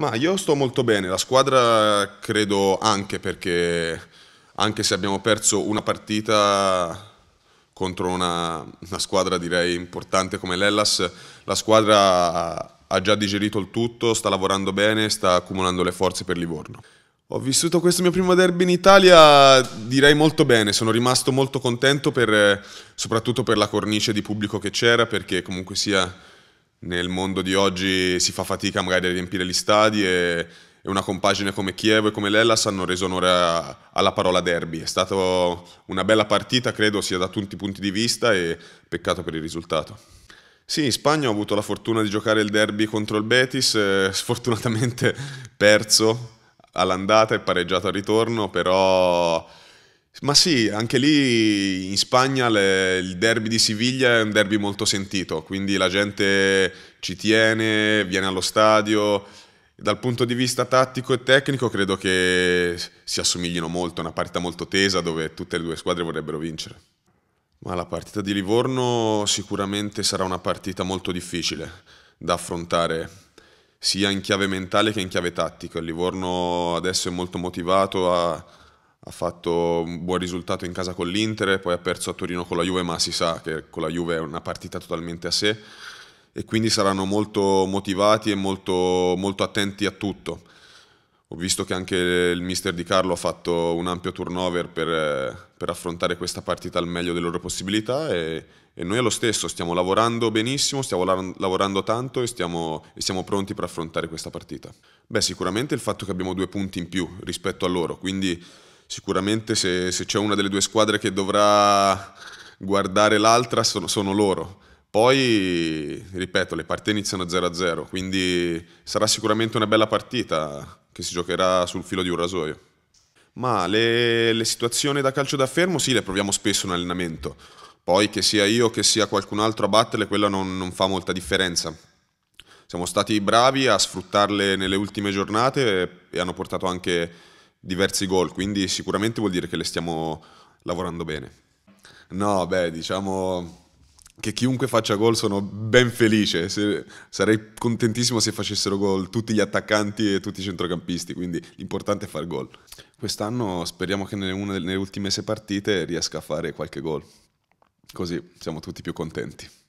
Ma io sto molto bene, la squadra credo anche perché anche se abbiamo perso una partita contro una, una squadra direi importante come l'Ellas, la squadra ha già digerito il tutto, sta lavorando bene, sta accumulando le forze per Livorno. Ho vissuto questo mio primo derby in Italia direi molto bene, sono rimasto molto contento per, soprattutto per la cornice di pubblico che c'era perché comunque sia nel mondo di oggi si fa fatica magari a riempire gli stadi e, e una compagine come Chievo e come Lellas hanno reso onore a, alla parola derby. È stata una bella partita, credo sia da tutti i punti di vista e peccato per il risultato. Sì, in Spagna ho avuto la fortuna di giocare il derby contro il Betis, eh, sfortunatamente perso all'andata e pareggiato al ritorno, però ma sì, anche lì in Spagna le, il derby di Siviglia è un derby molto sentito, quindi la gente ci tiene, viene allo stadio. Dal punto di vista tattico e tecnico credo che si assomiglino molto, è una partita molto tesa dove tutte le due squadre vorrebbero vincere. Ma la partita di Livorno sicuramente sarà una partita molto difficile da affrontare sia in chiave mentale che in chiave tattica. Il Livorno adesso è molto motivato a ha fatto un buon risultato in casa con l'Inter, poi ha perso a Torino con la Juve, ma si sa che con la Juve è una partita totalmente a sé e quindi saranno molto motivati e molto, molto attenti a tutto. Ho visto che anche il mister Di Carlo ha fatto un ampio turnover per, per affrontare questa partita al meglio delle loro possibilità e, e noi allo stesso stiamo lavorando benissimo, stiamo lavorando tanto e stiamo, e siamo pronti per affrontare questa partita. Beh, sicuramente il fatto che abbiamo due punti in più rispetto a loro, quindi sicuramente se, se c'è una delle due squadre che dovrà guardare l'altra sono, sono loro. Poi, ripeto, le partite iniziano a 0-0, quindi sarà sicuramente una bella partita che si giocherà sul filo di un rasoio. Ma le, le situazioni da calcio da fermo sì, le proviamo spesso in allenamento. Poi che sia io che sia qualcun altro a batterle, quella non, non fa molta differenza. Siamo stati bravi a sfruttarle nelle ultime giornate e hanno portato anche diversi gol, quindi sicuramente vuol dire che le stiamo lavorando bene. No, beh, diciamo che chiunque faccia gol sono ben felice, se, sarei contentissimo se facessero gol tutti gli attaccanti e tutti i centrocampisti, quindi l'importante è far gol. Quest'anno speriamo che nelle, una, nelle ultime sei partite riesca a fare qualche gol, così siamo tutti più contenti.